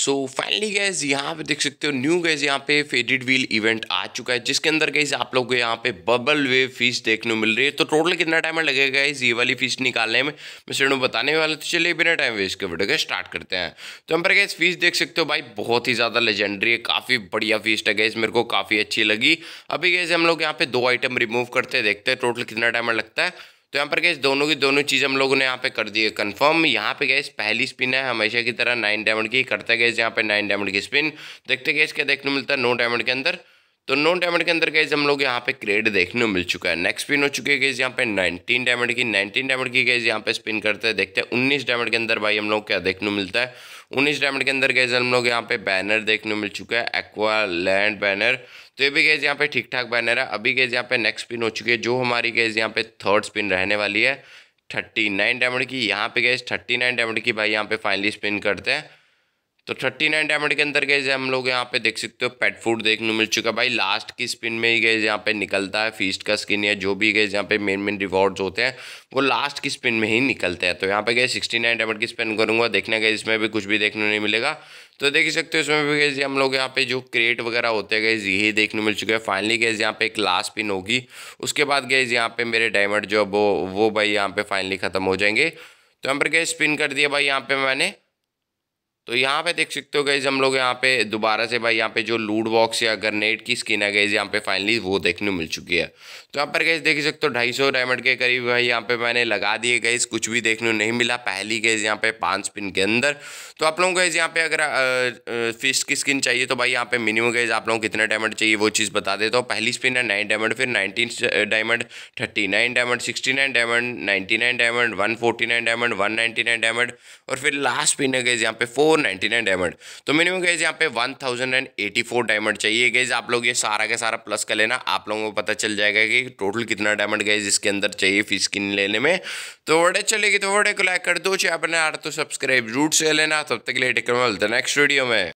so finally gas यहाँ पे देख सकते हो न्यू गैस यहाँ पे फेडेड व्हील इवेंट आ चुका है जिसके अंदर गैस आप लोग को यहाँ पे बबल वेव फीस देखने मिल रही है तो टोटल कितना टाइम लगेगा इस ये वाली फीस निकालने में मैं सर बताने वाला तो चलिए बिना टाइम वेस्ट के वीडियो स्टार्ट करते हैं तो हम पर गैस फीस देख सकते हो भाई बहुत ही ज़्यादा लेजेंडरी है काफ़ी बढ़िया फीस है गैस मेरे को काफ़ी अच्छी लगी अभी गैस हम लोग यहाँ पे दो आइटम रिमूव करते देखते हैं टोटल कितना टाइम लगता है तो यहाँ पर गैस दोनों की दोनों चीज़ हम लोगों ने यहाँ पे कर दी है कन्फर्म यहाँ पे गैस पहली स्पिन है हमेशा की तरह नाइन डायमंड की करता गए यहाँ पे नाइन डायमंड की स्पिन देखते गए इसके देखने मिलता है नो डायमंड के अंदर तो नौ डायमंड के अंदर गए हम लोग यहाँ पे क्रेड देखने मिल चुका है नेक्स्ट स्पिन हो चुकी है यहाँ पे नाइनटीन डायमंड की नाइनटीन डायमंड की गैस यहाँ पे स्पिन करते हैं देखते हैं उन्नीस डायमंड के अंदर भाई हम लोग क्या देखने मिलता है उन्नीस डायमंड के अंदर गए हम लोग यहाँ पे बैनर देखने मिल चुका है एक्वा लैंड बैनर तो ये भी गए यहाँ पे ठीक ठाक बैनर है अभी गए यहाँ पे नेक्स्ट स्पिन हो चुकी है जो हमारी गए यहाँ पे थर्ड स्पिन रहने वाली है थर्टी नाइन डायमंड की यहाँ पे गए थर्टी नाइन डायमंड की भाई यहाँ पे फाइनली स्पिन करते हैं तो थर्टी नाइन डायमंड के अंदर गए हम लोग यहाँ पे देख सकते हो पेट फूड देखने मिल चुका भाई लास्ट की स्पिन में ही गए यहाँ पे निकलता है फीस्ट का स्किन या जो भी गए यहाँ पे मेन मेन रिवॉर्ड्स होते हैं वो लास्ट की स्पिन में ही निकलते हैं तो यहाँ पे गए सिक्सटी नाइन डायमंड की स्पिन करूँगा देखने गए इसमें भी कुछ भी देखने नहीं मिलेगा तो देख सकते हो इसमें भी गए हम लोग यहाँ पे जो क्रेट वगैरह होते हैं गए यही देखने मिल चुके हैं फाइनली गए यहाँ पे एक लास्ट पिन होगी उसके बाद गए यहाँ पे मेरे डायमंड जो वो वो भाई यहाँ पे फाइनली ख़त्म हो जाएंगे तो यहाँ पर गए स्पिन कर दिया भाई यहाँ पे मैंने तो यहाँ पे देख सकते हो गईज हम लोग यहाँ पे दोबारा से भाई यहाँ पे जो लूट बॉक्स या ग्रनेड की स्किन है गई यहाँ पे फाइनली वो देखने मिल चुकी है तो यहाँ पर गए देख सकते हो ढाई सौ डायमंड के करीब भाई यहाँ पे मैंने लगा दिए गए कुछ भी देखने नहीं मिला पहली गईज यहाँ पे पांच स्पिन के अंदर तो आप लोगों को यहाँ पे अगर फिश की स्किन चाहिए तो भाई यहाँ पे मिनिमम गेज आप लोगों को कितना डायमंड चाहिए वो चीज़ बता देता हूँ पहली स्पिन है नाइन डायमंड फिर nineteen diamond thirty nine diamond sixty nine diamond ninety nine diamond one forty nine diamond one nine diamond और फिर लास्ट स्पिन है गए यहाँ पे फोर नाइन्टी नाइन डायमंड तो मिनिमम गैस यहाँ पे one thousand and eighty four diamond चाहिए गैस आप लोग ये सारा का सारा प्लस कर लेना आप लोगों को पता चल जाएगा कि टोटल कितना डायमंड गैस इसके अंदर चाहिए फीस स्किन लेने में तो वोडे चलेगी तो वोडे को लाइक कर दो चाहे अपने आर तो सब्सक्राइब जरूर से लेना तब तक के लिए टेक नेक्स्ट वीडियो में